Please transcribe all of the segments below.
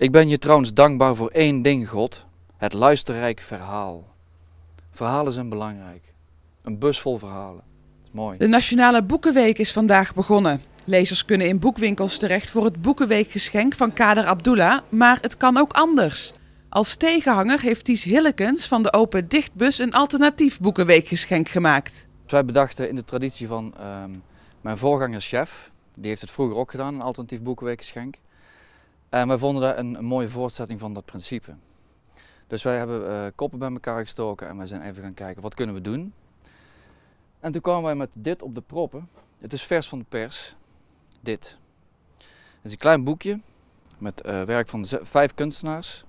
Ik ben je trouwens dankbaar voor één ding, God: het luisterrijk verhaal. Verhalen zijn belangrijk. Een bus vol verhalen. Mooi. De Nationale Boekenweek is vandaag begonnen. Lezers kunnen in boekwinkels terecht voor het Boekenweekgeschenk van Kader Abdullah, maar het kan ook anders. Als tegenhanger heeft Ties Hillekens van de Open Dichtbus een alternatief Boekenweekgeschenk gemaakt. Wij bedachten in de traditie van ehm, mijn voorganger chef, die heeft het vroeger ook gedaan, een alternatief Boekenweekgeschenk. En eh, wij vonden dat een, mooie voortzetting van dat principe. Dus wij hebben eh, koppen bij elkaar gestoken en wij zijn even gaan kijken wat kunnen we doen. En toen kwamen wij met dit op de proppen. Het is vers van de pers. Dit. Het is een klein boekje met eh, werk van vijf kunstenaars.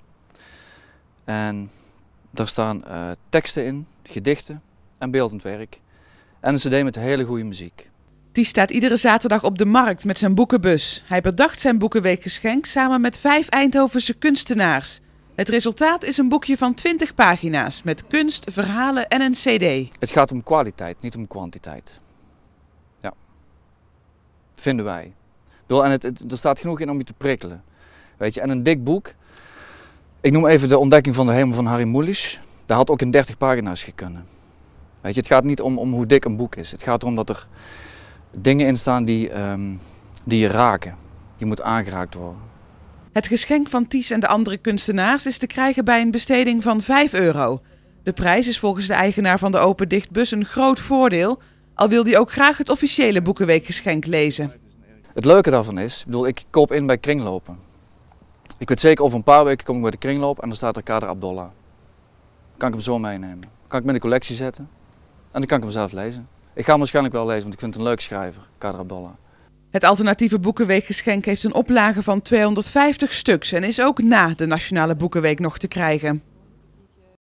En daar staan teksten in, gedichten en beeldend werk. En een cd met hele goede muziek. Die staat iedere zaterdag op de markt met zijn boekenbus. Hij bedacht zijn Boekenweekgeschenk samen met vijf Eindhovense kunstenaars. Het resultaat is een boekje van 20 pagina's met kunst, verhalen en een CD. Het gaat om kwaliteit, niet om kwantiteit. Ja, vinden wij. en het, er staat genoeg in om je te prikkelen. Weet je, en een dik boek. Ik noem even de ontdekking van de hemel van Harry Mulisch. Daar had ook in 30 pagina's gekund. Weet je, het gaat niet om, om hoe dik een boek is. Het gaat erom dat er dingen in staan die, ehm, die je raken. Je moet aangeraakt worden. Het geschenk van Ties en de andere kunstenaars is te krijgen bij een besteding van 5 euro. De prijs is volgens de eigenaar van de Open Dichtbus een groot voordeel, al wil hij ook graag het officiële Boekenweekgeschenk lezen. Het leuke daarvan is, ik, bedoel, ik koop in bij kringlopen. Ik weet zeker, over een paar weken kom ik bij de kringloop en dan staat er kader Abdollah. Kan ik hem zo meenemen? Kan ik hem in de collectie zetten? En dan kan ik hem zelf lezen. Ik ga hem waarschijnlijk wel lezen, want ik vind het een leuk schrijver, Karabolla. Het alternatieve Boekenweekgeschenk heeft een oplage van 250 stuks en is ook na de Nationale Boekenweek nog te krijgen.